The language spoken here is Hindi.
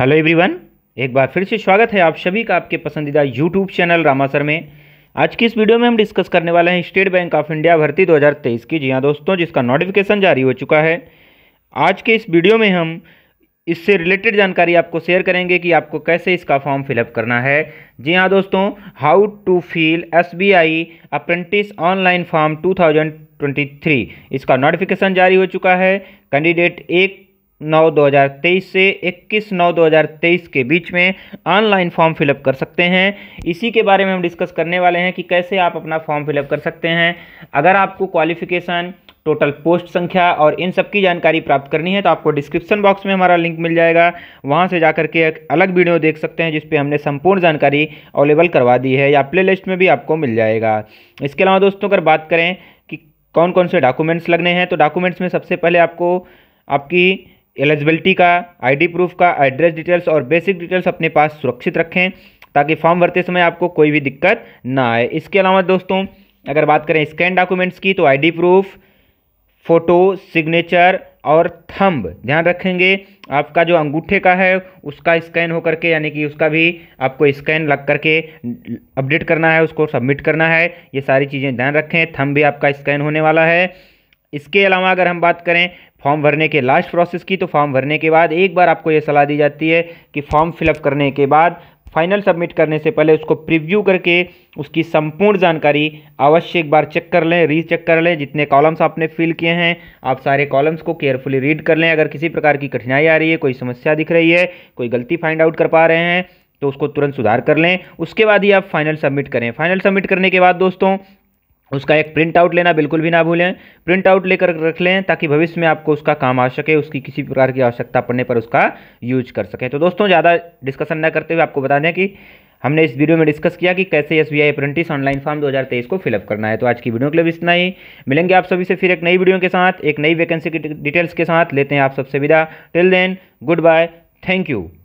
हेलो एवरीवन एक बार फिर से स्वागत है आप सभी का आपके पसंदीदा यूट्यूब चैनल रामासर में आज की इस वीडियो में हम डिस्कस करने वाले हैं स्टेट बैंक ऑफ इंडिया भर्ती 2023 की जी हाँ दोस्तों जिसका नोटिफिकेशन जारी हो चुका है आज के इस वीडियो में हम इससे रिलेटेड जानकारी आपको शेयर करेंगे कि आपको कैसे इसका फॉर्म फिलअप करना है जी हाँ दोस्तों how to fill S B I apprentice online form टू इसका नोटिफिकेशन जारी हो चुका है कैंडिडेट एक नौ 2023 से 21 नौ 2023 के बीच में ऑनलाइन फॉर्म फिलअप कर सकते हैं इसी के बारे में हम डिस्कस करने वाले हैं कि कैसे आप अपना फॉर्म फिलअप कर सकते हैं अगर आपको क्वालिफिकेशन टोटल पोस्ट संख्या और इन सब की जानकारी प्राप्त करनी है तो आपको डिस्क्रिप्शन बॉक्स में हमारा लिंक मिल जाएगा वहाँ से जा के एक अलग वीडियो देख सकते हैं जिसपे हमने संपूर्ण जानकारी अवेलेबल करवा दी है या प्ले लिस्ट में भी आपको मिल जाएगा इसके अलावा दोस्तों अगर बात करें कि कौन कौन से डॉक्यूमेंट्स लगने हैं तो डॉक्यूमेंट्स में सबसे पहले आपको आपकी एलिजिबिलिटी का आईडी प्रूफ का एड्रेस डिटेल्स और बेसिक डिटेल्स अपने पास सुरक्षित रखें ताकि फॉर्म भरते समय आपको कोई भी दिक्कत ना आए इसके अलावा दोस्तों अगर बात करें स्कैन डॉक्यूमेंट्स की तो आईडी प्रूफ फ़ोटो सिग्नेचर और थंब ध्यान रखेंगे आपका जो अंगूठे का है उसका स्कैन होकर के यानी कि उसका भी आपको स्कैन लग करके अपडेट करना है उसको सबमिट करना है ये सारी चीज़ें ध्यान रखें थंब भी आपका स्कैन होने वाला है इसके अलावा अगर हम बात करें फॉर्म भरने के लास्ट प्रोसेस की तो फॉर्म भरने के बाद एक बार आपको ये सलाह दी जाती है कि फॉर्म फिलअप करने के बाद फाइनल सबमिट करने से पहले उसको प्रिव्यू करके उसकी संपूर्ण जानकारी अवश्य एक बार चेक कर लें रीचेक कर लें जितने कॉलम्स आपने फिल किए हैं आप सारे कॉलम्स को केयरफुली रीड कर लें अगर किसी प्रकार की कठिनाई आ रही है कोई समस्या दिख रही है कोई गलती फाइंड आउट कर पा रहे हैं तो उसको तुरंत सुधार कर लें उसके बाद ही आप फाइनल सबमिट करें फाइनल सबमिट करने के बाद दोस्तों उसका एक प्रिंट आउट लेना बिल्कुल भी ना भूलें प्रिंट आउट लेकर रख लें ताकि भविष्य में आपको उसका काम आ सके उसकी किसी प्रकार की आवश्यकता पड़ने पर उसका यूज कर सकें तो दोस्तों ज़्यादा डिस्कशन ना करते हुए आपको बता दें कि हमने इस वीडियो में डिस्कस किया कि कैसे S B I online form 2023 को फिलअप करना है तो आज की वीडियो के लिए इतना ही मिलेंगे आप सभी से फिर एक नई वीडियो के साथ एक नई वैकेंसी की डिटेल्स के साथ लेते हैं आप सबसे विदा till then goodbye thank you